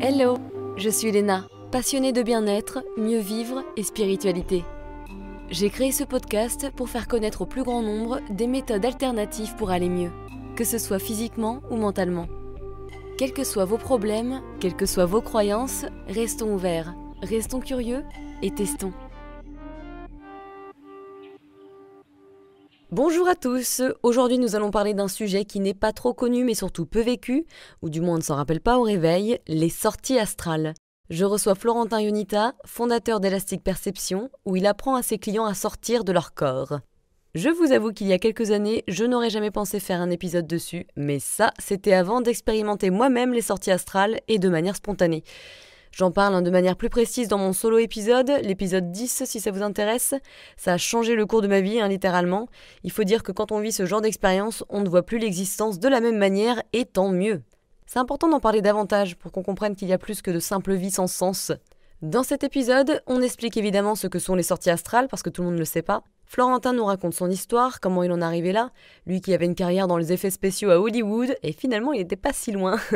Hello, je suis Léna, passionnée de bien-être, mieux vivre et spiritualité. J'ai créé ce podcast pour faire connaître au plus grand nombre des méthodes alternatives pour aller mieux, que ce soit physiquement ou mentalement. Quels que soient vos problèmes, quelles que soient vos croyances, restons ouverts, restons curieux et testons. Bonjour à tous, aujourd'hui nous allons parler d'un sujet qui n'est pas trop connu mais surtout peu vécu, ou du moins on ne s'en rappelle pas au réveil, les sorties astrales. Je reçois Florentin Ionita, fondateur d'Elastic Perception, où il apprend à ses clients à sortir de leur corps. Je vous avoue qu'il y a quelques années, je n'aurais jamais pensé faire un épisode dessus, mais ça, c'était avant d'expérimenter moi-même les sorties astrales et de manière spontanée. J'en parle hein, de manière plus précise dans mon solo épisode, l'épisode 10 si ça vous intéresse. Ça a changé le cours de ma vie, hein, littéralement. Il faut dire que quand on vit ce genre d'expérience, on ne voit plus l'existence de la même manière, et tant mieux. C'est important d'en parler davantage pour qu'on comprenne qu'il y a plus que de simples vies sans sens. Dans cet épisode, on explique évidemment ce que sont les sorties astrales, parce que tout le monde ne le sait pas. Florentin nous raconte son histoire, comment il en est arrivé là, lui qui avait une carrière dans les effets spéciaux à Hollywood, et finalement il n'était pas si loin.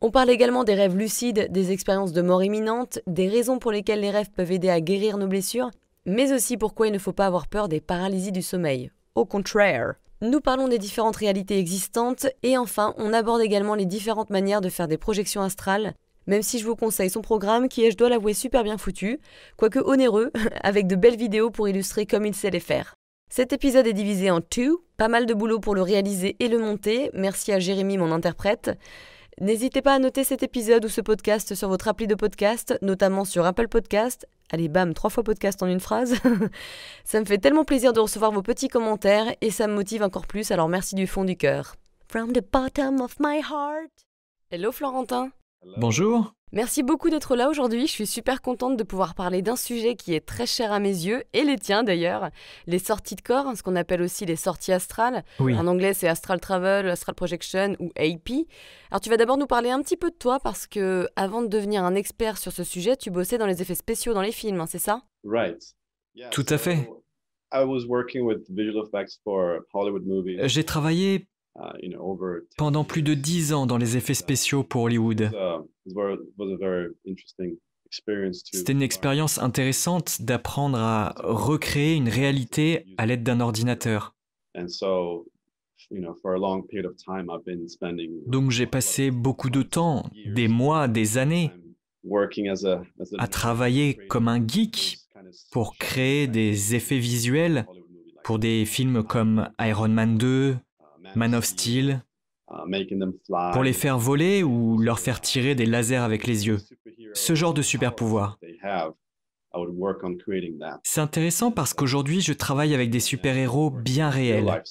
On parle également des rêves lucides, des expériences de mort imminente, des raisons pour lesquelles les rêves peuvent aider à guérir nos blessures, mais aussi pourquoi il ne faut pas avoir peur des paralysies du sommeil. Au contraire. Nous parlons des différentes réalités existantes et enfin, on aborde également les différentes manières de faire des projections astrales, même si je vous conseille son programme qui est, je dois l'avouer, super bien foutu, quoique onéreux, avec de belles vidéos pour illustrer comme il sait les faire. Cet épisode est divisé en two, pas mal de boulot pour le réaliser et le monter, merci à Jérémy mon interprète. N'hésitez pas à noter cet épisode ou ce podcast sur votre appli de podcast, notamment sur Apple Podcast. Allez, bam, trois fois podcast en une phrase. ça me fait tellement plaisir de recevoir vos petits commentaires et ça me motive encore plus, alors merci du fond du cœur. From the bottom of my heart. Hello Florentin. Bonjour. Merci beaucoup d'être là aujourd'hui. Je suis super contente de pouvoir parler d'un sujet qui est très cher à mes yeux, et les tiens d'ailleurs, les sorties de corps, hein, ce qu'on appelle aussi les sorties astrales. En anglais, c'est astral travel, astral projection ou AP. Alors tu vas d'abord nous parler un petit peu de toi parce que avant de devenir un expert sur ce sujet, tu bossais dans les effets spéciaux dans les films, hein, c'est ça Right. Tout à fait. J'ai travaillé Uh, pendant plus de dix ans dans les effets spéciaux pour Hollywood. Uh, C'était une expérience intéressante d'apprendre à recréer une réalité à l'aide d'un ordinateur. Donc j'ai passé beaucoup de temps, des mois, des années, à travailler comme un geek pour créer des effets visuels pour des films comme Iron Man 2, Man of Steel, uh, pour les faire voler ou leur faire tirer des lasers avec les yeux. Ce genre de super pouvoir. C'est intéressant parce qu'aujourd'hui, je travaille avec des super-héros bien réels.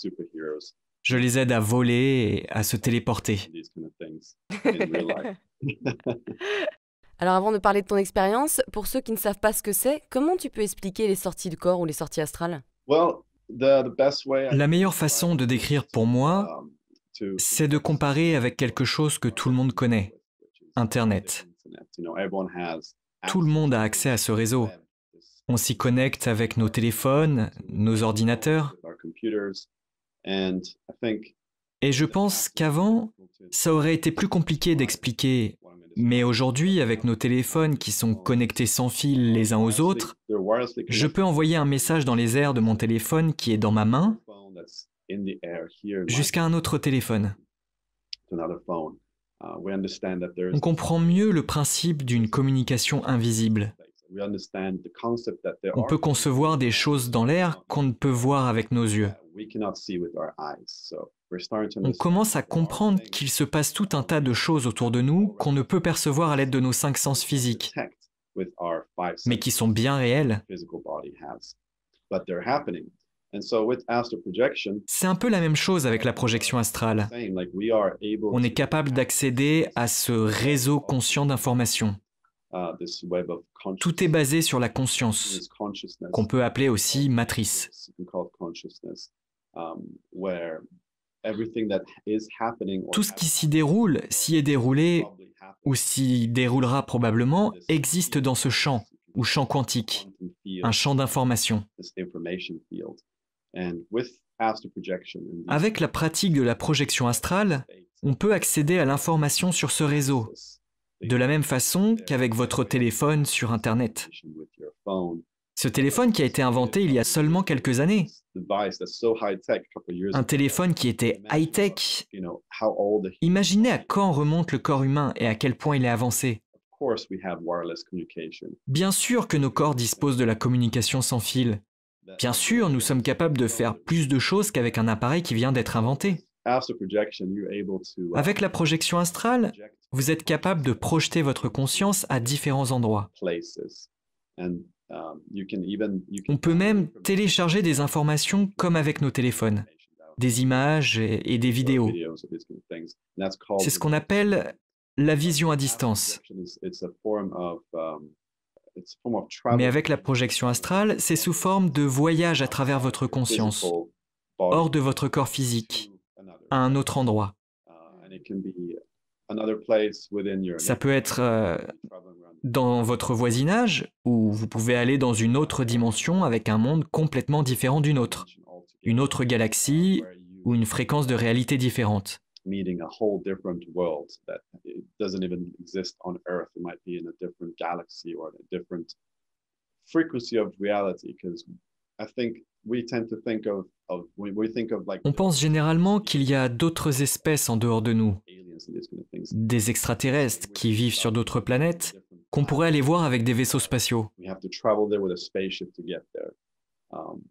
Je les aide à voler et à se téléporter. Alors avant de parler de ton expérience, pour ceux qui ne savent pas ce que c'est, comment tu peux expliquer les sorties de corps ou les sorties astrales la meilleure façon de décrire pour moi, um, c'est de comparer avec quelque chose que tout le monde connaît, Internet. Tout le monde a accès à ce réseau. On s'y connecte avec nos téléphones, nos ordinateurs. Et je pense qu'avant, ça aurait été plus compliqué d'expliquer mais aujourd'hui, avec nos téléphones qui sont connectés sans fil les uns aux autres, je peux envoyer un message dans les airs de mon téléphone qui est dans ma main jusqu'à un autre téléphone. On comprend mieux le principe d'une communication invisible. On peut concevoir des choses dans l'air qu'on ne peut voir avec nos yeux. On commence à comprendre qu'il se passe tout un tas de choses autour de nous qu'on ne peut percevoir à l'aide de nos cinq sens physiques, mais qui sont bien réels. C'est un peu la même chose avec la projection astrale. On est capable d'accéder à ce réseau conscient d'informations. Euh, Tout est basé sur la conscience, qu'on peut appeler aussi matrice. Um, Tout ce qui s'y déroule, s'y est déroulé ou s'y déroulera probablement, existe dans ce champ, ou champ quantique, un champ d'information. Avec la pratique de la projection astrale, on peut accéder à l'information sur ce réseau, de la même façon qu'avec votre téléphone sur Internet. Ce téléphone qui a été inventé il y a seulement quelques années. Un téléphone qui était high-tech. Imaginez à quand remonte le corps humain et à quel point il est avancé. Bien sûr que nos corps disposent de la communication sans fil. Bien sûr, nous sommes capables de faire plus de choses qu'avec un appareil qui vient d'être inventé. Uh, avec la projection astrale, vous êtes capable de projeter votre conscience à différents endroits. Um, On peut même télécharger des informations comme avec nos téléphones, des images et, des vidéos. C'est ce qu'on appelle la vision à distance. Um, Mais avec la projection astrale, c'est sous forme de voyage à travers votre conscience, hors de votre corps physique, un autre endroit. Uh, Ça peut être euh, dans votre voisinage, ou vous pouvez aller dans une autre dimension avec un monde complètement différent d'une autre, une autre galaxie ou une fréquence de réalité différente. On pense généralement qu'il y a d'autres espèces en dehors de nous, des extraterrestres qui vivent sur d'autres planètes, qu'on pourrait aller voir avec des vaisseaux spatiaux. Um,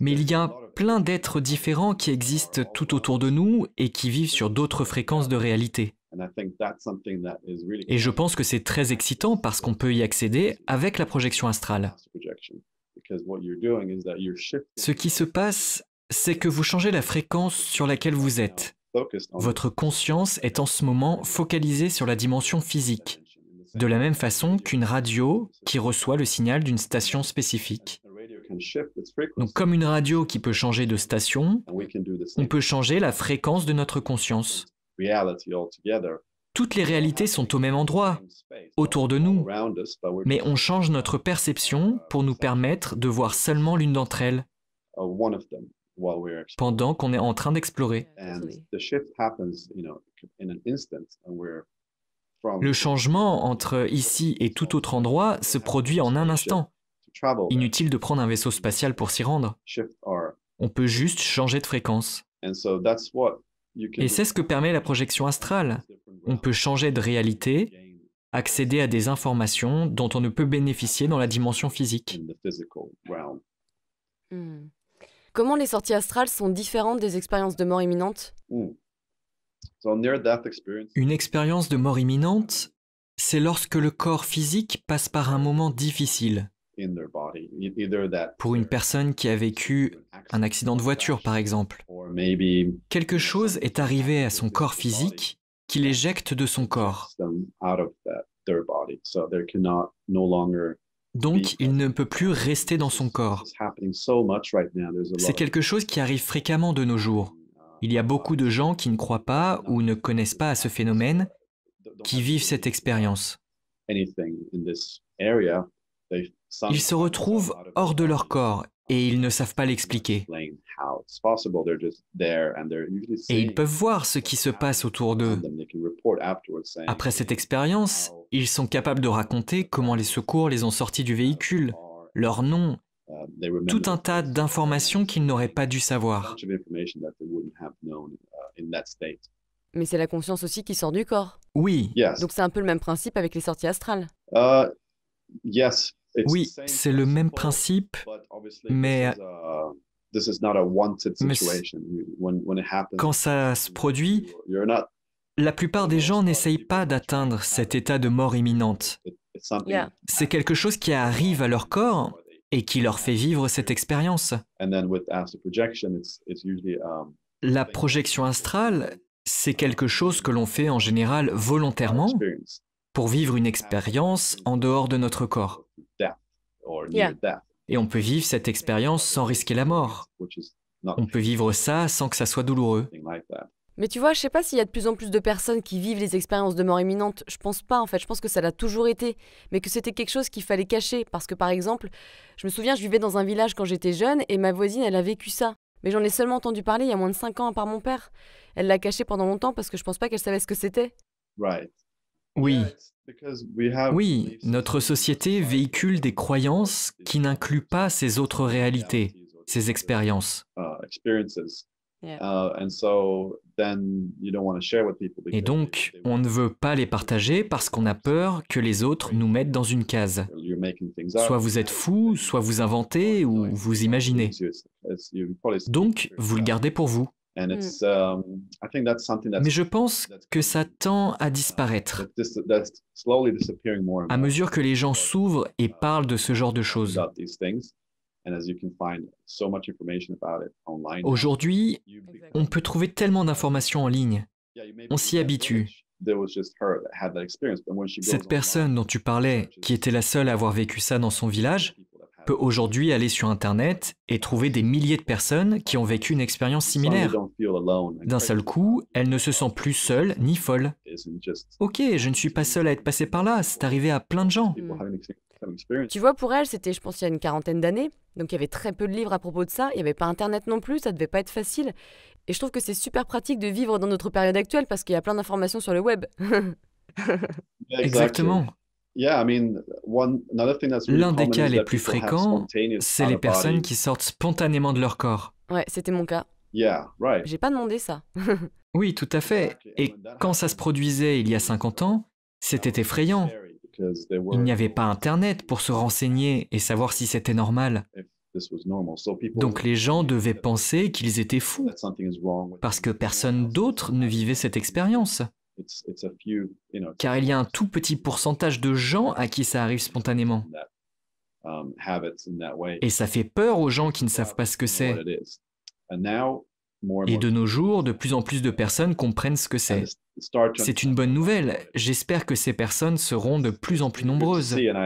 Mais il y a plein d'êtres différents qui existent tout autour de nous et qui vivent sur d'autres fréquences de réalité. Et je pense que c'est très excitant parce qu'on peut y accéder avec la projection astrale. Ce qui se passe, c'est que vous changez la fréquence sur laquelle vous êtes. Votre conscience est en ce moment focalisée sur la dimension physique, de la même façon qu'une radio qui reçoit le signal d'une station spécifique. Donc comme une radio qui peut changer de station, on peut changer la fréquence de notre conscience. Toutes les réalités sont au même endroit, autour de nous, mais on change notre perception pour nous permettre de voir seulement l'une d'entre elles pendant qu'on est en train d'explorer. Le changement entre ici et tout autre endroit se produit en un instant. Inutile de prendre un vaisseau spatial pour s'y rendre. On peut juste changer de fréquence. Et c'est ce que permet la projection astrale on peut changer de réalité, accéder à des informations dont on ne peut bénéficier dans la dimension physique. Hmm. Comment les sorties astrales sont différentes des expériences de mort imminente hmm. Une expérience de mort imminente, c'est lorsque le corps physique passe par un moment difficile. E-, Pour une personne qui a vécu un accident de voiture, par exemple, quelque chose est arrivé à son corps physique qu'il éjecte de son corps. Donc il ne peut plus rester dans son corps. C'est quelque chose qui arrive fréquemment de nos jours. Il y a beaucoup de gens qui ne croient pas ou ne connaissent pas à ce phénomène, qui vivent cette expérience. Ils se retrouvent hors de leur corps et ils ne savent pas l'expliquer. Et ils peuvent voir ce qui se passe autour d'eux. Après cette expérience, ils sont capables de raconter comment les secours les ont sortis du véhicule, leur nom, um, tout un tas d'informations qu'ils n'auraient pas dû savoir. Uh, Mais c'est la conscience aussi qui sort du corps. Oui. Donc c'est un peu le même principe avec les sorties astrales. Uh, oui, c'est le même principe, mais quand ça se produit, la plupart des gens n'essayent pas d'atteindre cet état de mort imminente. C'est quelque chose qui arrive à leur corps et qui leur fait vivre cette expérience. Um, la projection astrale, c'est quelque chose que l'on fait en général volontairement pour vivre une expérience en dehors de notre corps. Et on peut vivre cette expérience sans risquer la mort. On peut vivre ça sans que ça soit douloureux. Mais tu vois, je sais pas s'il y a de plus en plus de personnes qui vivent les expériences de mort imminente. Je pense pas, en fait. Je pense que ça l'a toujours été. Mais que c'était quelque chose qu'il fallait cacher. Parce que, par exemple, je me souviens, je vivais dans un village quand j'étais jeune et ma voisine, elle a vécu ça. Mais j'en ai seulement entendu parler il y a moins de 5 ans par mon père. Elle l'a caché pendant longtemps parce que je pense pas qu'elle savait ce que c'était. Right. Oui. Oui, notre société véhicule des croyances qui n'incluent pas ces autres réalités, ces uh, expériences. Uh, Et donc, on ne veut pas les partager parce qu'on a peur que les autres nous mettent dans une case. Soit vous êtes fou, soit vous inventez ou vous imaginez. Donc, vous le gardez pour vous. Hmm. Um, Mais je pense que ça tend à disparaître à mesure que les gens s'ouvrent et uh, parlent de ce genre de choses. Aujourd'hui, on peut trouver tellement d'informations en ligne. On s'y habitue. Cette personne dont tu parlais, qui était la seule à avoir vécu ça dans son village, peut aujourd'hui aller sur Internet et trouver des milliers de personnes qui ont vécu une expérience similaire. D'un seul coup, elle ne se sent plus seule ni folle. Ok, je ne suis pas seule à être passée par là, c'est arrivé à plein de gens. Tu vois, pour elle, c'était, je pense, il y a une quarantaine d'années, donc il y avait très peu de livres à propos de ça, il n'y avait pas Internet non plus, ça devait pas être facile. Et je trouve que c'est super pratique de vivre dans notre période actuelle parce qu'il y a plein d'informations sur le web. Exactement. L'un des cas les plus fréquents, c'est les personnes qui sortent spontanément de leur corps. Ouais, c'était mon cas. J'ai pas demandé ça. oui, tout à fait. Et quand ça se produisait il y a 50 ans, c'était effrayant. Il n'y avait pas Internet pour se renseigner et savoir si c'était normal. Donc les gens devaient penser qu'ils étaient fous, parce que personne d'autre ne vivait cette expérience. Car il y a un tout petit pourcentage de gens à qui ça arrive spontanément. Um, Et ça fait peur aux gens qui ne savent pas ce que c'est. Et de nos jours, de plus en plus de personnes comprennent ce que c'est. C'est une bonne nouvelle. J'espère que ces personnes seront de plus en plus nombreuses. Mm.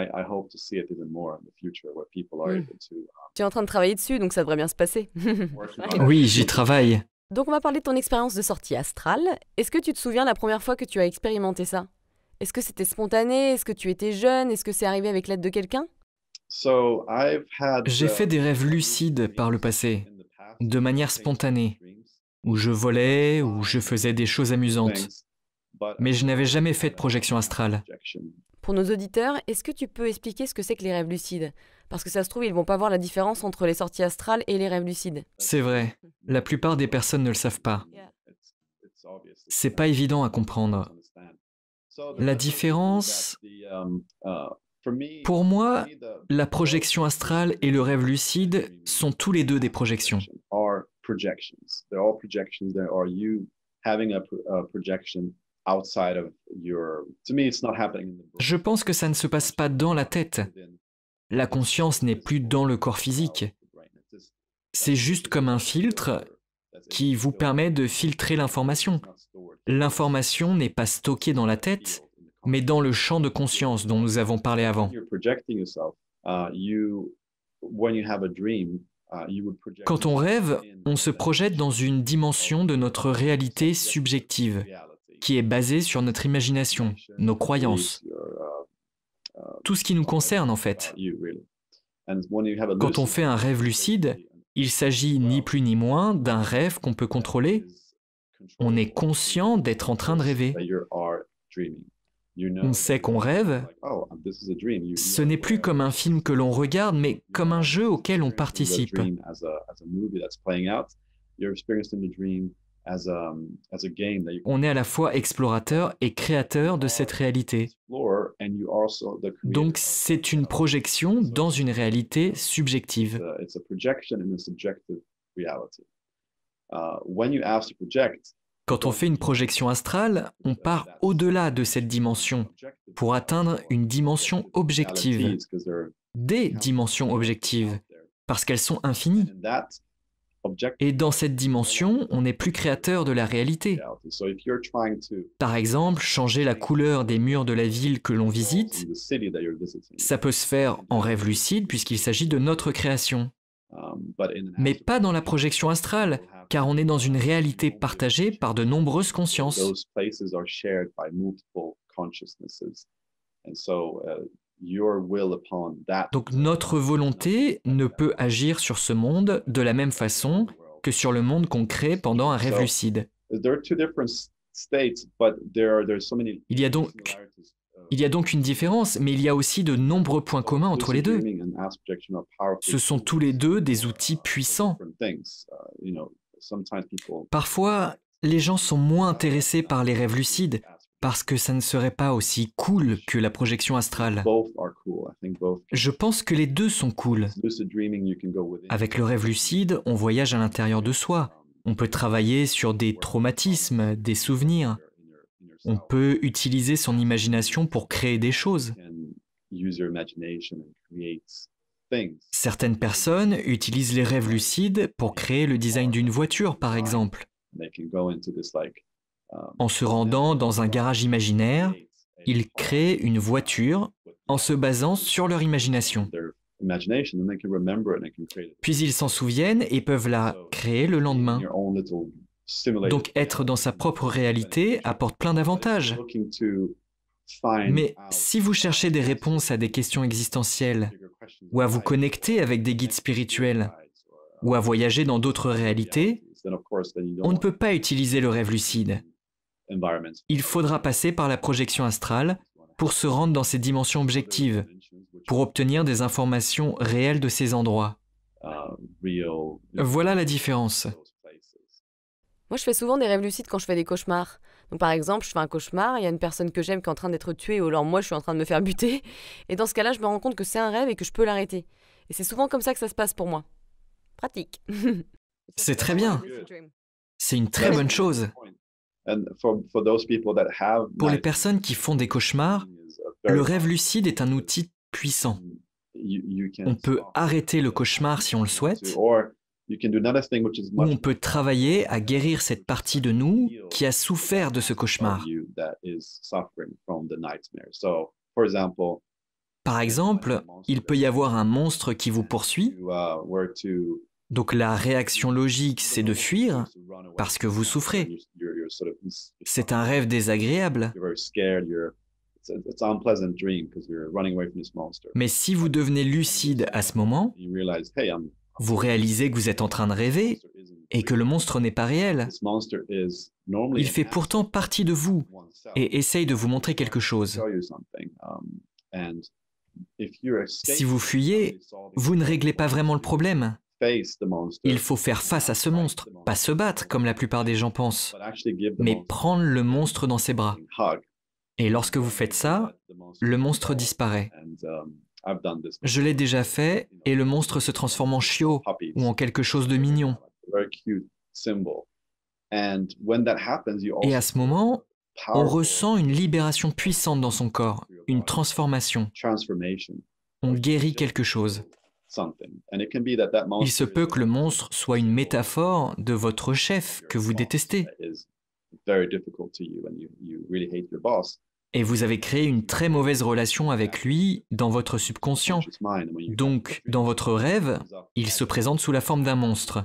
Um, tu es en train de travailler dessus, donc ça devrait bien se passer. oui, j'y travaille. Donc on va parler de ton expérience de sortie astrale. Est-ce que tu te souviens la première fois que tu as expérimenté ça Est-ce que c'était spontané Est-ce que tu étais jeune Est-ce que c'est arrivé avec l'aide de quelqu'un J'ai fait des rêves lucides par le passé, de manière spontanée, où je volais, où je faisais des choses amusantes. Mais je n'avais jamais fait de projection astrale. Pour nos auditeurs, est-ce que tu peux expliquer ce que c'est que les rêves lucides parce que ça se trouve, ils vont pas voir la différence entre les sorties astrales et les rêves lucides. C'est vrai. La plupart des personnes ne le savent pas. C'est pas évident à comprendre. La différence, pour moi, la projection astrale et le rêve lucide sont tous les deux des projections. Je pense que ça ne se passe pas dans la tête, la conscience n'est plus dans le corps physique. C'est juste comme un filtre qui vous permet de filtrer l'information. L'information n'est pas stockée dans la tête, mais dans le champ de conscience dont nous avons parlé avant. Quand on rêve, on se projette dans une dimension de notre réalité subjective, qui est basée sur notre imagination, nos croyances tout ce qui nous concerne en fait. Uh, Quand on fait un rêve lucide, il s'agit ni plus ni moins d'un rêve qu'on peut contrôler. On est conscient d'être en train de rêver. On sait qu'on rêve. Oh, ce n'est plus comme un film que l'on regarde, mais comme un jeu auquel on participe. Um, on est à la fois explorateur et créateur de cette uh, réalité. Donc c'est une uh, projection dans une réalité subjective. Quand on fait une projection astrale, on part au-delà de cette dimension pour atteindre une dimension objective, des dimensions objectives, parce qu'elles sont infinies. Et dans cette dimension, on n'est plus créateur de la réalité. Par exemple, changer la couleur des murs de la ville que l'on visite, ça peut se faire en rêve lucide puisqu'il s'agit de notre création. Um, Mais pas dans la projection astrale, car on est dans une réalité partagée par de nombreuses consciences. Donc notre volonté ne peut agir sur ce monde de la même façon que sur le monde qu'on crée pendant un rêve lucide. Il y a donc il y a donc une différence, mais il y a aussi de nombreux points communs entre les deux. Ce sont tous les deux des outils puissants. Uh, Parfois, les gens sont moins intéressés par les rêves lucides parce que ça ne serait pas aussi cool que la projection astrale. Je pense que les deux sont cool. Avec le rêve lucide, on voyage à l'intérieur de soi. On peut travailler sur des traumatismes, des souvenirs. On peut utiliser son imagination pour créer des choses. Certaines personnes utilisent les rêves lucides pour créer le design d'une voiture, par exemple. En se rendant dans un garage imaginaire, ils créent une voiture en se basant sur leur imagination. Puis ils s'en souviennent et peuvent la créer le lendemain. Donc être dans sa propre réalité apporte plein d'avantages. Mais si vous cherchez des réponses à des questions existentielles, ou à vous connecter avec des guides spirituels, ou à voyager dans d'autres réalités, on ne peut pas utiliser le rêve lucide. Il faudra passer par la projection astrale pour se rendre dans ces dimensions objectives, pour obtenir des informations réelles de ces endroits. Euh, voilà la différence. Moi, je fais souvent des rêves lucides quand je fais des cauchemars. par exemple, je fais un cauchemar, il y a une personne que j'aime qui est en train d'être tuée, ou alors moi, je suis en train de me faire buter. Et dans ce cas-là, je me rends compte que c'est un rêve et que je peux l'arrêter. Et c'est souvent comme ça que ça se passe pour moi. Pratique. c'est très bien. C'est une très bonne chose. Pour les personnes qui font des cauchemars, le rêve lucide est un outil puissant. On peut arrêter le cauchemar si on le souhaite, ou on peut travailler à guérir cette partie de nous qui a souffert de ce cauchemar. Par exemple, il peut y avoir un monstre qui vous poursuit uh, donc la réaction logique, c'est de fuir parce que vous souffrez. C'est un rêve désagréable. Mais si vous devenez lucide à ce moment, vous réalisez que vous êtes en train de rêver et que le monstre n'est pas réel. Il fait pourtant partie de vous et essaye de vous montrer quelque chose. Um, si vous fuyez, vous ne réglez pas vraiment le problème. Il faut faire face à ce monstre, pas se battre comme la plupart des gens pensent, mais prendre le monstre dans ses bras. Et lorsque vous faites ça, le monstre disparaît. Um, Je l'ai déjà fait et le monstre se transforme en chiot ou en quelque chose de mignon. Et à ce moment, on ressent une libération puissante dans son corps, une transformation. On guérit quelque chose. Il se peut que le monstre soit une métaphore de votre chef que vous détestez. Et vous avez créé une très mauvaise relation avec lui dans votre subconscient. Donc, dans votre rêve, il se présente sous la forme d'un monstre.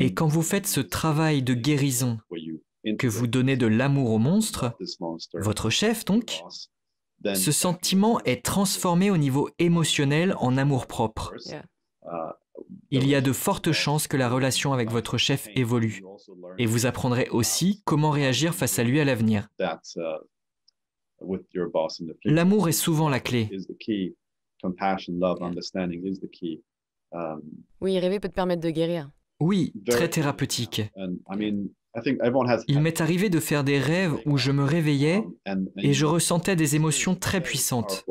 Et quand vous faites ce travail de guérison, que vous donnez de l'amour au monstre, votre chef donc, ce sentiment est transformé au niveau émotionnel en amour-propre. Uh, Il y a de fortes chances que la relation avec uh, votre chef évolue. Et vous apprendrez aussi comment réagir face à lui à l'avenir. Uh, L'amour est souvent la clé. Um, oui, rêver peut te permettre de guérir. Oui, très thérapeutique. Il m'est arrivé de faire des rêves où je me réveillais et je ressentais des émotions très puissantes.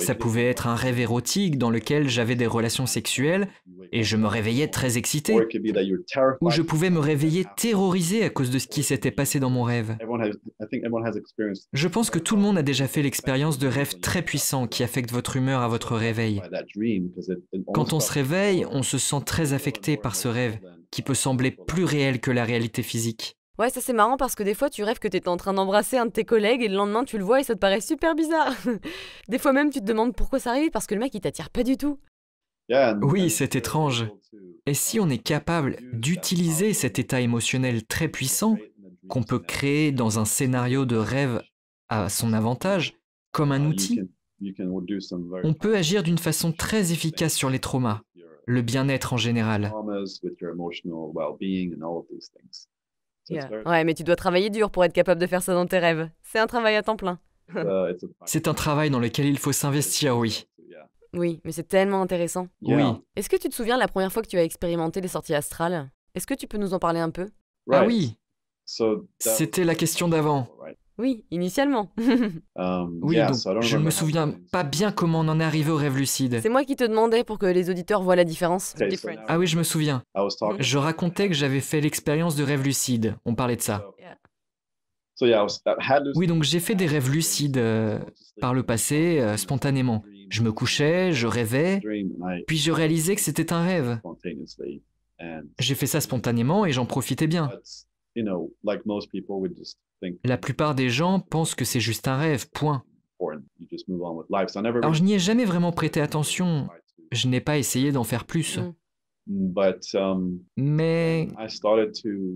Ça pouvait être un rêve érotique dans lequel j'avais des relations sexuelles et je me réveillais très excité, ou je pouvais me réveiller terrorisé à cause de ce qui s'était passé dans mon rêve. Je pense que tout le monde a déjà fait l'expérience de rêves très puissants qui affectent votre humeur à votre réveil. Quand on se réveille, on se sent très affecté par ce rêve qui peut sembler plus réel que la réalité physique. Ouais, ça c'est marrant parce que des fois tu rêves que tu es en train d'embrasser un de tes collègues et le lendemain tu le vois et ça te paraît super bizarre. des fois même tu te demandes pourquoi ça arrive parce que le mec il t'attire pas du tout. Oui, c'est étrange. Et si on est capable d'utiliser cet état émotionnel très puissant qu'on peut créer dans un scénario de rêve à son avantage, comme un outil, on peut agir d'une façon très efficace sur les traumas le bien-être en général. Ouais, mais tu dois travailler dur pour être capable de faire ça dans tes rêves. C'est un travail à temps plein. Uh, c'est un travail dans lequel il faut s'investir, oui. Oui, mais c'est tellement intéressant. Oui. Est-ce que tu te souviens la première fois que tu as expérimenté les sorties astrales Est-ce que tu peux nous en parler un peu Ah oui C'était la question d'avant. Oui, initialement. Euh, oui, donc, je ne me souviens pas bien comment on en est arrivé au rêve lucide. C'est moi qui te demandais pour que les auditeurs voient la différence. Ah oui, je me souviens. Je racontais que j'avais fait l'expérience de rêve lucide. On parlait de ça. Oui, donc j'ai fait des rêves lucides euh, par le passé, euh, spontanément. Je me couchais, je rêvais, puis je réalisais que c'était un rêve. J'ai fait ça spontanément et j'en profitais bien. La plupart des gens pensent que c'est juste un rêve, point. Alors je n'y ai jamais vraiment prêté attention. Je n'ai pas essayé d'en faire plus. Mm. Um, Mais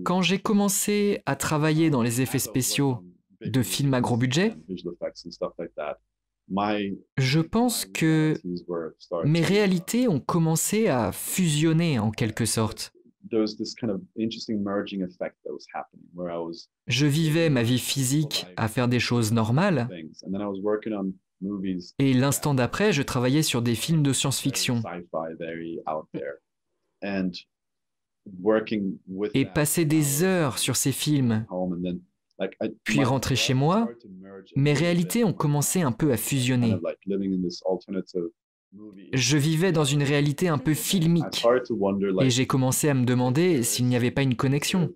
quand j'ai commencé à travailler dans les effets spéciaux de films à gros budget, je pense que mes réalités ont commencé à fusionner en quelque sorte. Je vivais ma vie physique à faire des choses normales. Et l'instant d'après, je travaillais sur des films de science-fiction. Et passer des heures sur ces films. Puis rentrer chez moi, mes réalités ont commencé un peu à fusionner. Je vivais dans une réalité un peu filmique et j'ai commencé à me demander s'il n'y avait pas une connexion.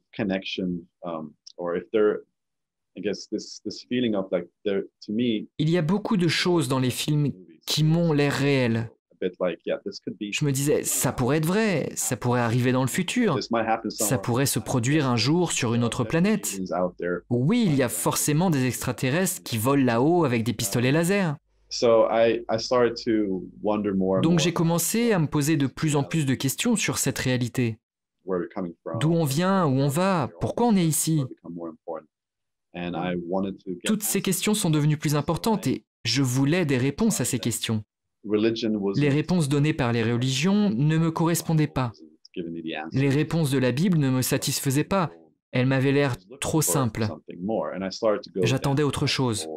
Il y a beaucoup de choses dans les films qui m'ont l'air réelles. Je me disais, ça pourrait être vrai, ça pourrait arriver dans le futur, ça pourrait se produire un jour sur une autre planète. Oui, il y a forcément des extraterrestres qui volent là-haut avec des pistolets laser. Donc j'ai commencé à me poser de plus en plus de questions sur cette réalité. D'où on vient, où on va, pourquoi on est ici. Toutes ces questions sont devenues plus importantes et je voulais des réponses à ces questions. Les réponses données par les religions ne me correspondaient pas. Les réponses de la Bible ne me satisfaisaient pas. Elles m'avaient l'air trop simples. J'attendais autre chose.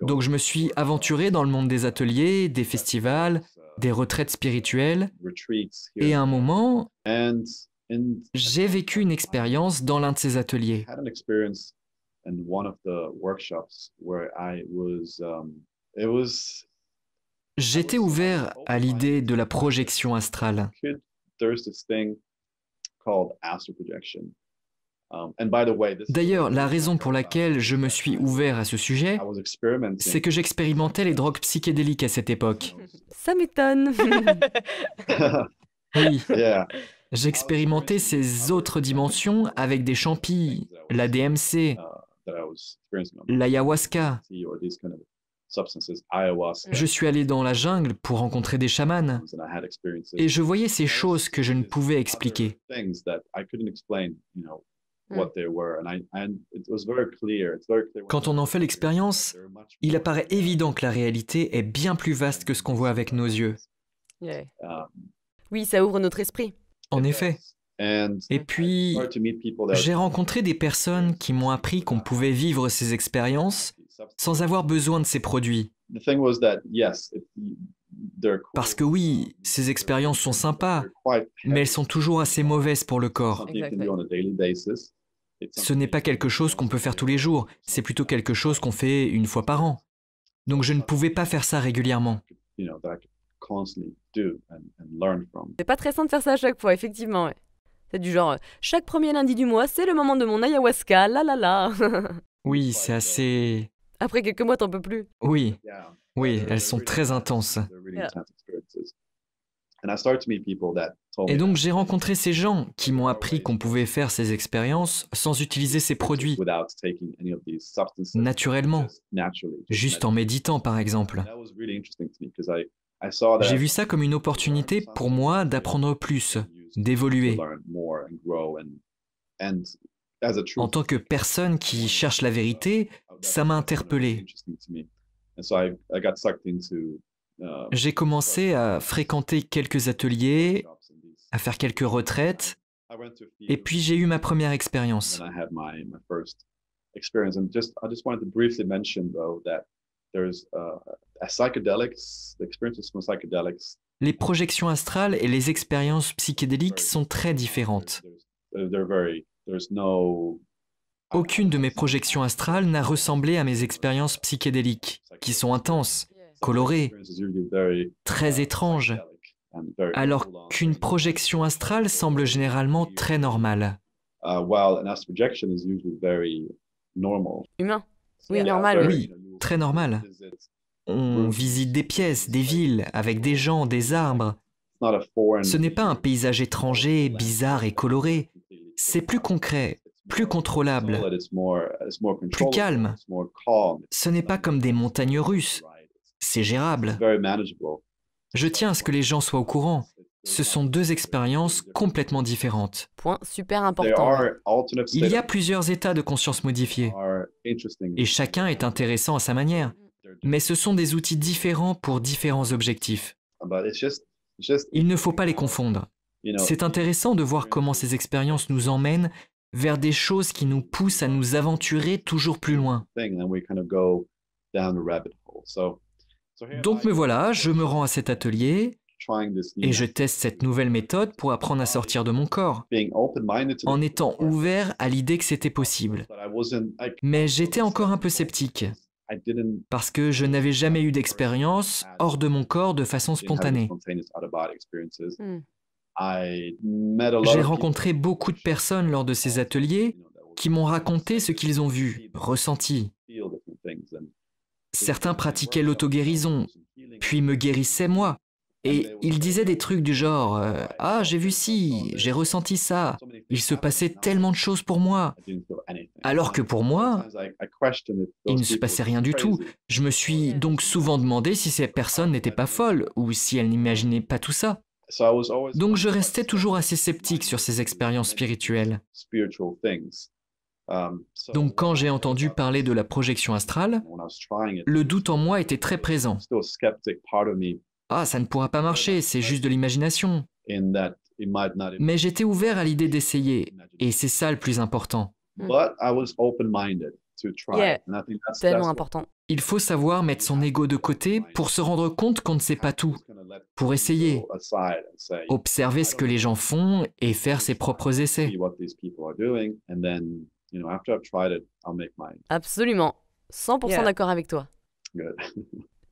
Donc je me suis aventuré dans le monde des ateliers, des festivals, uh, des retraites spirituelles. Et à un moment, j'ai vécu une expérience dans l'un de ces ateliers. J'étais ouvert à l'idée de la projection astrale. Um, D'ailleurs, la raison pour uh, laquelle je me suis ouvert à ce sujet, c'est que j'expérimentais les drogues psychédéliques à cette époque. Ça m'étonne. oui. J'expérimentais ces autres dimensions avec des champis, la DMC, uh, l'ayahuasca. Je suis allé dans la jungle pour rencontrer des chamans et je voyais ces choses que je ne pouvais expliquer. Quand on en fait l'expérience, il apparaît évident que la réalité est bien plus vaste que ce qu'on voit avec nos yeux. Um, oui, ça ouvre notre esprit. En effet. Et puis, j'ai rencontré des personnes qui m'ont appris qu'on pouvait vivre ces expériences sans avoir besoin de ces produits. Parce que oui, um, ces expériences sont sympas, mais elles sont toujours assez mauvaises pour le corps. Ce n'est pas quelque chose qu'on peut faire tous les jours, c'est plutôt quelque chose qu'on fait une fois par an. Donc je ne pouvais pas faire ça régulièrement. n'est pas très simple de faire ça à chaque fois, effectivement. C'est du genre, euh, chaque premier lundi du mois, c'est le moment de mon ayahuasca, la la la. oui, c'est assez... Après quelques mois, t'en peux plus. Oui, oui, elles sont très intenses. Et donc j'ai rencontré ces gens qui m'ont appris qu'on pouvait faire ces expériences sans utiliser ces produits, naturellement, juste en méditant par exemple. J'ai vu ça comme une opportunité pour moi d'apprendre plus, d'évoluer. En tant que personne qui cherche la vérité, ça m'a interpellé. Uh, j'ai commencé à fréquenter quelques ateliers à faire quelques retraites. Et puis j'ai eu ma première expérience. Uh, les projections astrales et les expériences psychédéliques sont très différentes. Uh, Aucune de mes projections astrales n'a ressemblé à mes expériences psychédéliques, qui sont intenses, colorées, très uh, étranges, alors qu'une projection astrale semble généralement très normale. Uh, Humain. Oui, normal. Oui, très normal. On visite des pièces, des villes, avec des gens, des arbres. Ce n'est pas un paysage étranger, bizarre et coloré. C'est plus concret, plus contrôlable, plus calme. Ce n'est pas comme des montagnes russes. C'est gérable. Je tiens à ce que les gens soient au courant. Ce sont deux expériences complètement différentes. Point super important. Il y a plusieurs états de conscience modifiés. Et chacun est intéressant à sa manière. Mais ce sont des outils différents pour différents objectifs. Ah bah, Il ne faut pas les confondre. C'est intéressant de voir comment ces expériences nous emmènent vers des choses qui nous poussent à nous aventurer toujours plus loin. Donc me voilà, je me rends à cet atelier et je teste cette nouvelle méthode pour apprendre à sortir de mon corps, en étant ouvert à l'idée que c'était possible. Mais j'étais encore un peu sceptique, parce que je n'avais jamais eu d'expérience hors de mon corps de façon spontanée. Hmm. J'ai rencontré beaucoup de personnes lors de ces ateliers qui m'ont raconté ce qu'ils ont vu, ressenti. Certains pratiquaient l'auto-guérison, puis me guérissaient moi. Et ils disaient des trucs du genre euh, Ah, j'ai vu ci, j'ai ressenti ça, il se passait tellement de choses pour moi. Alors que pour moi, il ne se passait rien du tout. Je me suis donc souvent demandé si ces personnes n'étaient pas folles ou si elles n'imaginaient pas tout ça. Donc je restais toujours assez sceptique sur ces expériences spirituelles. Um, Donc quand j'ai entendu parler de la projection astrale, le doute en moi était très présent. Ah, ça ne pourra pas marcher, c'est juste de l'imagination. Mais j'étais ouvert à l'idée d'essayer, et c'est ça le plus important. Hmm. tellement important. Il faut savoir mettre son ego de côté pour se rendre compte qu'on ne sait pas tout, pour essayer, observer ce que les gens font et faire ses propres essais. Absolument. 100% d'accord avec toi.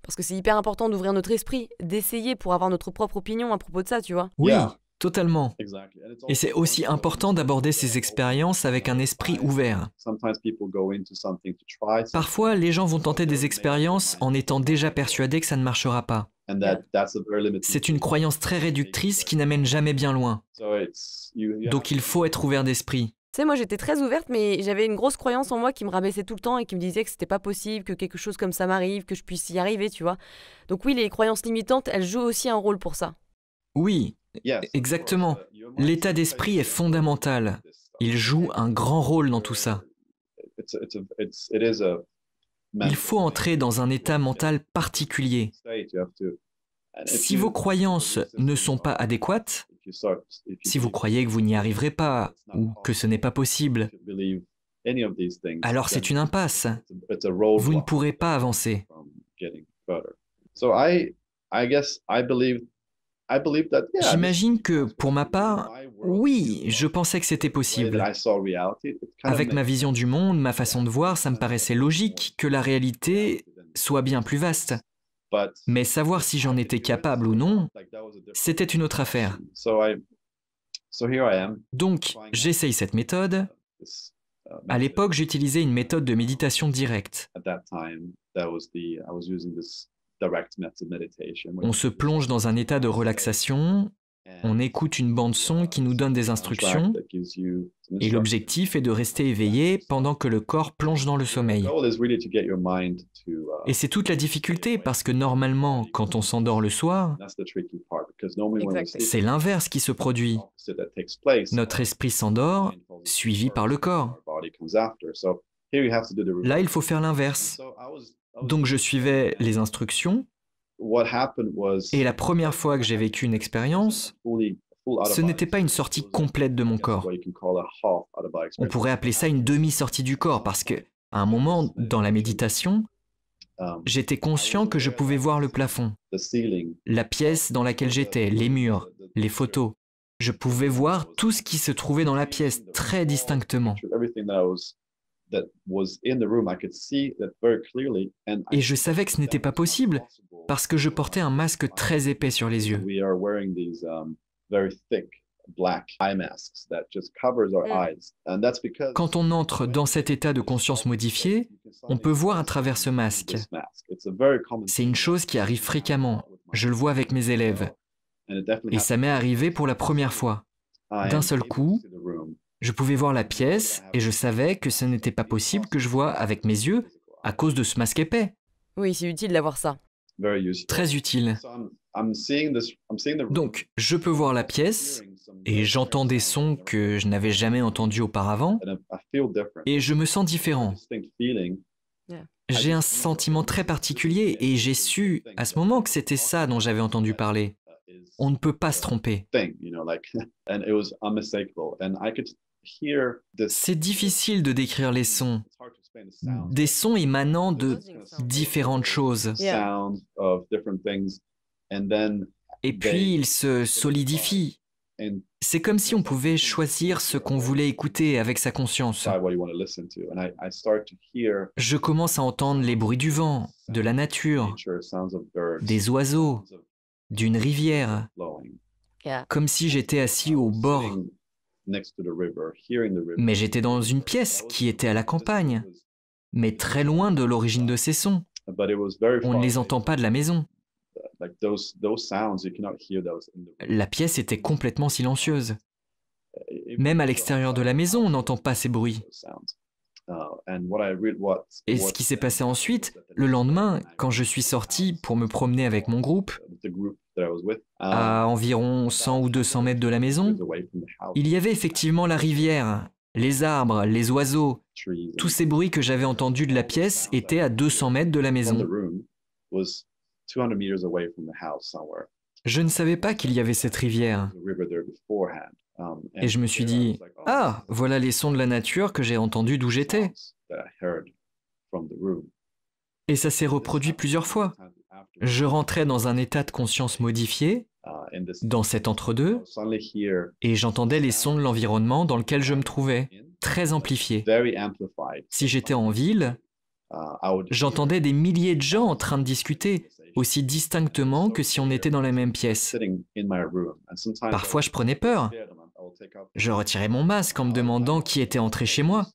Parce que c'est hyper important d'ouvrir notre esprit, d'essayer pour avoir notre propre opinion à propos de ça, tu vois. Oui, totalement. Et c'est aussi important d'aborder ces expériences avec un esprit ouvert. Parfois, les gens vont tenter des expériences en étant déjà persuadés que ça ne marchera pas. C'est une croyance très réductrice qui n'amène jamais bien loin. Donc il faut être ouvert d'esprit. Tu sais, moi j'étais très ouverte, mais j'avais une grosse croyance en moi qui me rabaissait tout le temps et qui me disait que c'était pas possible, que quelque chose comme ça m'arrive, que je puisse y arriver, tu vois. Donc oui, les croyances limitantes, elles jouent aussi un rôle pour ça. Oui, exactement. L'état d'esprit est fondamental. Il joue un grand rôle dans tout ça. Il faut entrer dans un état mental particulier. Si vos croyances ne sont pas adéquates, si vous croyez que vous n'y arriverez pas ou que ce n'est pas possible, alors c'est une impasse. Vous ne pourrez pas avancer. J'imagine que, pour ma part, oui, je pensais que c'était possible. Avec ma vision du monde, ma façon de voir, ça me paraissait logique que la réalité soit bien plus vaste. Mais savoir si j'en étais capable ou non, c'était une autre affaire. Donc, j'essaye cette méthode. Uh, à l'époque, j'utilisais une méthode de méditation directe. On se plonge dans un état de relaxation euh, on écoute une bande son qui nous donne des instructions et l'objectif est de rester éveillé pendant que le corps plonge dans le sommeil. Uh, et c'est toute la difficulté parce que normalement, quand on s'endort le soir, c'est l'inverse qui se produit. Notre esprit s'endort, suivi uh, par le corps. Là, il faut faire l'inverse. Donc je suivais les instructions et la première fois que j'ai vécu une expérience, ce n'était pas une sortie complète de mon corps. On pourrait appeler ça une demi-sortie du corps parce que, à un moment, dans la méditation, um, j'étais conscient que je pouvais voir le plafond, la pièce dans laquelle j'étais, les murs, les photos. Je pouvais voir tout ce qui se trouvait dans la pièce très distinctement. Et je savais que ce n'était pas possible parce que je portais un masque très épais sur les yeux. Um, mm. Quand on entre dans cet état de conscience modifiée, on peut voir à travers ce masque. C'est une chose qui arrive fréquemment. Je le vois avec mes élèves. Et ça m'est arrivé pour la première fois. D'un seul coup, je pouvais voir la pièce et je savais que ce n'était pas possible que je vois avec mes yeux à cause de ce masque épais. Oui, c'est utile d'avoir ça très utile. Donc, je peux voir la pièce et j'entends des sons que je n'avais jamais entendus auparavant et je me sens différent. J'ai un sentiment très particulier et j'ai su à ce moment que c'était ça dont j'avais entendu parler. On ne peut pas se tromper. C'est difficile de décrire les sons des sons émanant de différentes choses. Et puis ils se solidifient. C'est comme si on pouvait choisir ce qu'on voulait écouter avec sa conscience. Je commence à entendre les bruits du vent, de la nature, des oiseaux, d'une rivière, comme si j'étais assis au bord. Mais j'étais dans une pièce qui était à la campagne mais très loin de l'origine de ces sons. On ne les entend pas de la maison. La pièce était complètement silencieuse. Eh, eh, Même à eh, l'extérieur de la maison, on n'entend pas ces bruits. Uh, Et ce qui s'est passé ensuite, le lendemain, quand je suis sorti pour me promener avec mon groupe, uh, à environ 100 ou 200 mètres de la maison, il y avait effectivement la rivière, les arbres, les oiseaux, tous ces bruits que j'avais entendus de la pièce étaient à 200 mètres de la maison. Je ne savais pas qu'il y avait cette rivière. Um, et je me suis dit, oh, ah, voilà les sons de la nature que j'ai entendus d'où j'étais. Et ça s'est reproduit plusieurs fois. Je rentrais dans un état de conscience modifié, uh, dans cet entre-deux, et j'entendais les sons de l'environnement dans lequel je me trouvais très amplifié. Si j'étais en ville, uh, j'entendais des milliers de gens en train de discuter, aussi distinctement que si on était dans la même pièce. Parfois, je prenais peur. Je retirais mon masque en me demandant qui était entré chez moi.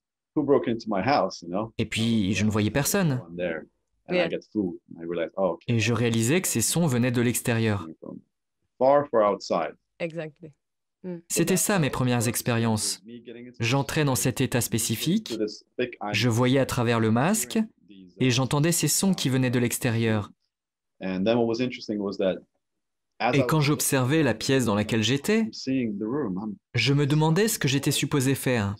Et puis, je ne voyais personne. Oh, Et je réalisais que ces sons venaient de l'extérieur. Exactement. Mm. C'était ça mes premières expériences. J'entrais dans cet état spécifique, je voyais à travers le masque et j'entendais ces sons qui venaient de l'extérieur. Et quand j'observais la pièce dans laquelle j'étais, je me demandais ce que j'étais supposé faire.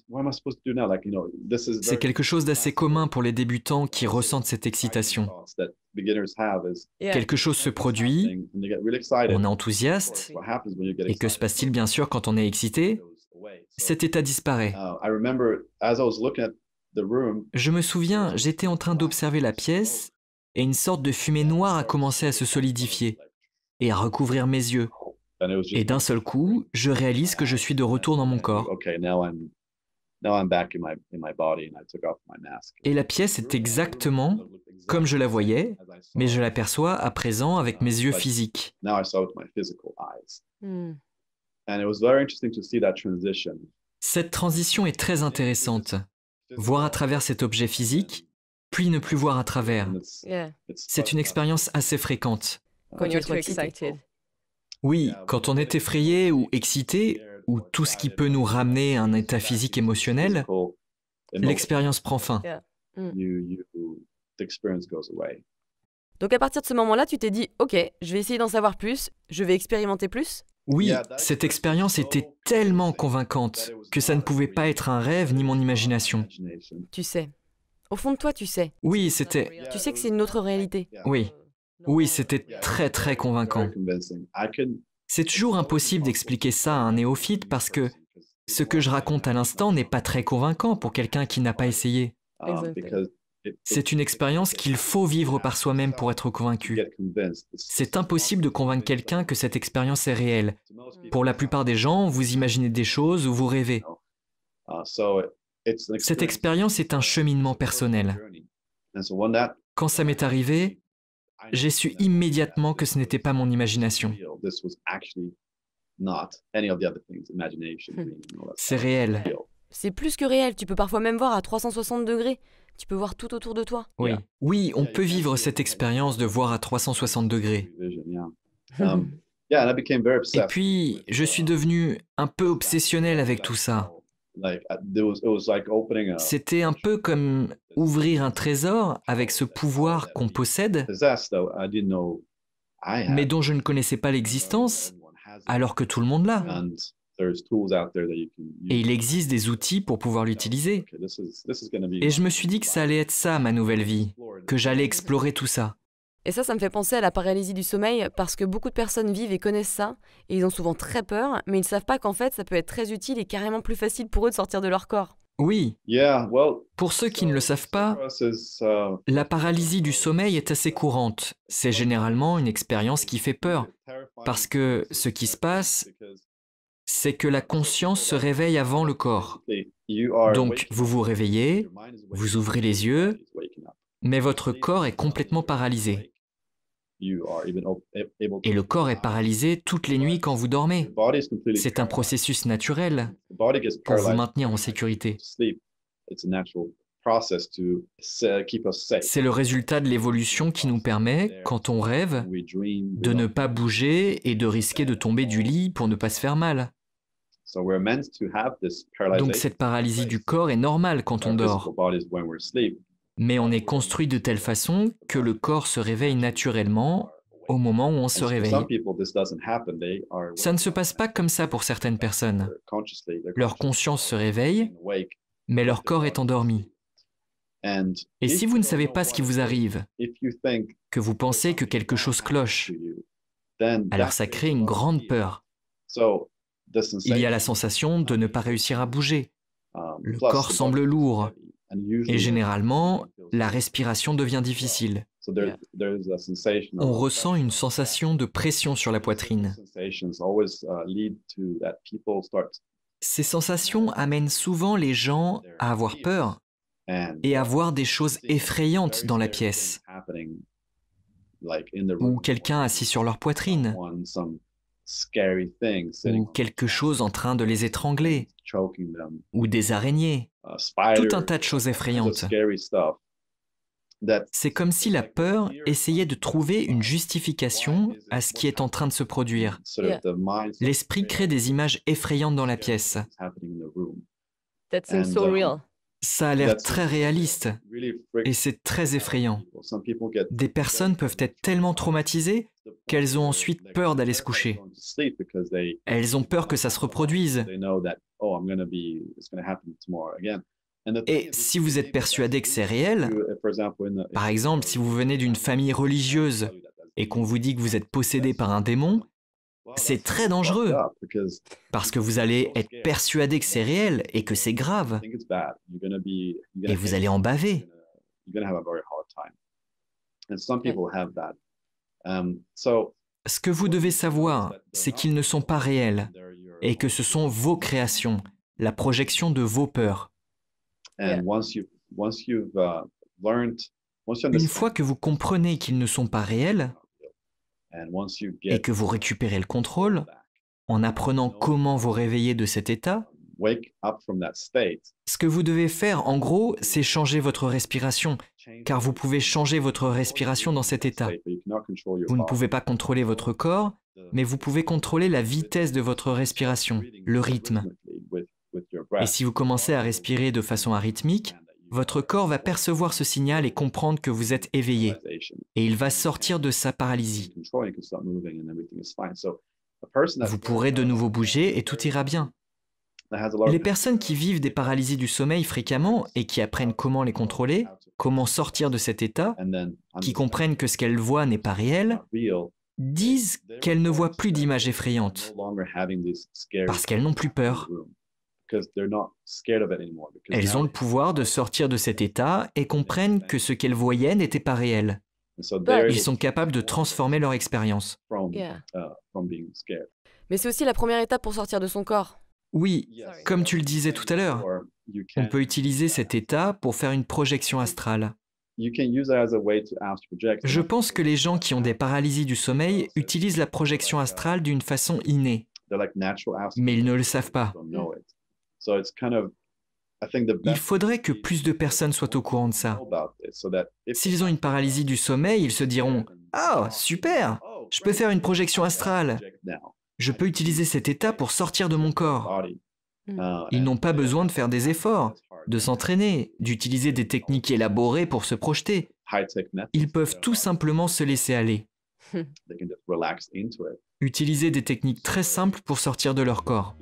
C'est quelque chose d'assez commun pour les débutants qui ressentent cette excitation. Quelque chose se produit, on est enthousiaste, et que se passe-t-il bien sûr quand on est excité Cet état disparaît. Uh, je me souviens, j'étais en train d'observer la pièce, et une sorte de fumée noire a commencé à se solidifier et à recouvrir mes yeux. Et d'un seul coup, je réalise que je suis de retour dans mon corps. Et la pièce est exactement comme je la voyais, mais je l'aperçois à présent avec mes yeux physiques. Cette transition est très intéressante. Voir à travers cet objet physique, puis ne plus voir à travers. C'est une expérience assez fréquente. oui, quand on est effrayé ou excité, ou tout ce qui peut nous ramener à un état physique émotionnel, l'expérience prend fin. Mm. Donc à partir de ce moment-là, tu t'es dit, ok, je vais essayer d'en savoir plus, je vais expérimenter plus Oui, cette expérience était tellement convaincante que ça ne pouvait pas être un rêve ni mon imagination. Tu sais. Au fond de toi, tu sais. Oui, c'était... Tu sais que c'est une autre réalité. Oui. Oui, c'était très très convaincant. C'est toujours impossible d'expliquer ça à un néophyte parce que ce que je raconte à l'instant n'est pas très convaincant pour quelqu'un qui n'a pas essayé. Ah, C'est une expérience qu'il faut vivre par soi-même pour être convaincu. C'est impossible de convaincre quelqu'un que cette expérience est réelle. Pour la plupart des gens, vous imaginez des choses ou vous rêvez. Uh, cette expérience est un cheminement personnel. Quand ça m'est arrivé, j'ai su immédiatement que ce n'était pas mon imagination. C'est réel. C'est plus que réel, tu peux parfois même voir à 360 degrés. Tu peux voir tout autour de toi. Oui, oui on peut vivre cette expérience de voir à 360 degrés. Um, Et puis, je suis devenu un peu obsessionnel avec tout ça. Uh, C'était un peu comme ouvrir un trésor avec ce pouvoir qu'on possède, mais dont je ne connaissais pas l'existence, alors que tout le monde l'a. Et il existe des outils pour pouvoir l'utiliser. Et je me suis dit que ça allait être ça, ma nouvelle vie, que j'allais explorer tout ça. Et ça, ça me fait penser à la paralysie du sommeil parce que beaucoup de personnes vivent et connaissent ça et ils ont souvent très peur, mais ils ne savent pas qu'en fait, ça peut être très utile et carrément plus facile pour eux de sortir de leur corps. Oui. Pour ceux qui ne le savent pas, uh, la paralysie du sommeil est assez courante. C'est généralement une expérience qui fait peur, parce que ce qui se passe, c'est que la conscience se réveille avant le corps. Donc, vous vous réveillez, vous ouvrez les yeux, mais votre corps est complètement paralysé. Et le corps est paralysé toutes les nuits quand vous dormez. C'est un processus naturel pour vous maintenir en sécurité. C'est le résultat de l'évolution qui nous permet, quand on rêve, de ne pas bouger et de risquer de tomber du lit pour ne pas se faire mal. Donc cette paralysie du corps est normale quand on dort. Mais on est construit de telle façon que le corps se réveille naturellement au moment où on se réveille. Ça ne se passe pas comme ça pour certaines personnes. Leur conscience se réveille, mais leur corps est endormi. Et si vous ne savez pas ce qui vous arrive, que vous pensez que quelque chose cloche, alors ça crée une grande peur. Il y a la sensation de ne pas réussir à bouger. Um, le corps semble lourd, et généralement, la respiration devient difficile. On ressent une sensation de pression sur la poitrine. Uh, Ces sensations amènent souvent les gens à avoir peur et à uh, voir des choses effrayantes dans la pièce. Ou quelqu'un assis sur leur poitrine ou quelque chose en train de les étrangler, ou des araignées, uh, tout un tas de choses effrayantes. C'est comme si la peur essayait de trouver une justification à ce qui est en train de se produire. L'esprit crée des images effrayantes dans la pièce. That seems so uh, ça a l'air très réaliste et c'est très effrayant. Des personnes peuvent être tellement traumatisées qu'elles ont ensuite peur d'aller se coucher. Elles ont peur que ça se reproduise. Oh, et si vous êtes persuadé que c'est réel, par exemple si vous venez d'une famille religieuse et qu'on vous dit que vous êtes possédé par un démon, c'est très dangereux parce que vous allez être persuadé que c'est réel et que c'est grave. Et vous allez en baver. Ce que vous devez savoir, c'est qu'ils ne sont pas réels et que ce sont vos créations, la projection de vos peurs. Uh, Une fois que vous comprenez qu'ils ne sont pas réels, et que vous récupérez le contrôle, en apprenant comment vous réveiller de cet état, ce que vous devez faire, en gros, c'est changer votre respiration, car vous pouvez changer votre respiration dans cet état. Vous ne pouvez pas contrôler votre corps, mais vous pouvez contrôler la vitesse de votre respiration, le rythme. Et si vous commencez à respirer de façon arythmique, votre corps va percevoir ce signal et comprendre que vous êtes éveillé, et il va sortir de sa paralysie. Vous pourrez de nouveau bouger et tout ira bien. Les personnes qui vivent des paralysies du sommeil fréquemment et qui apprennent comment les contrôler, comment sortir de cet état, qui comprennent que ce qu'elles voient n'est pas réel, disent qu'elles ne voient plus d'images effrayantes parce qu'elles n'ont plus peur. Elles ont le pouvoir de sortir de cet état et comprennent que ce qu'elles voyaient n'était pas réel. Ils sont capables de transformer leur expérience. Uh, mais c'est aussi la première étape pour sortir de son corps. Oui, comme tu le disais tout à l'heure, on peut utiliser cet état pour faire une projection astrale. Je pense que les gens qui ont des paralysies du sommeil utilisent la projection astrale d'une façon innée, mais ils ne le savent pas. Il faudrait que plus de personnes soient au courant de ça. S'ils ont une paralysie du sommeil, ils se diront ⁇ Ah, super Je peux faire une projection astrale Je peux utiliser cet état pour sortir de mon corps. Mm. Uh, ils n'ont pas besoin de faire des efforts, de s'entraîner, d'utiliser des techniques élaborées pour se projeter. Ils peuvent tout simplement se laisser aller utiliser des techniques très simples pour sortir de leur corps.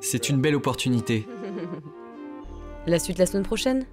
C'est une belle opportunité. La suite la semaine prochaine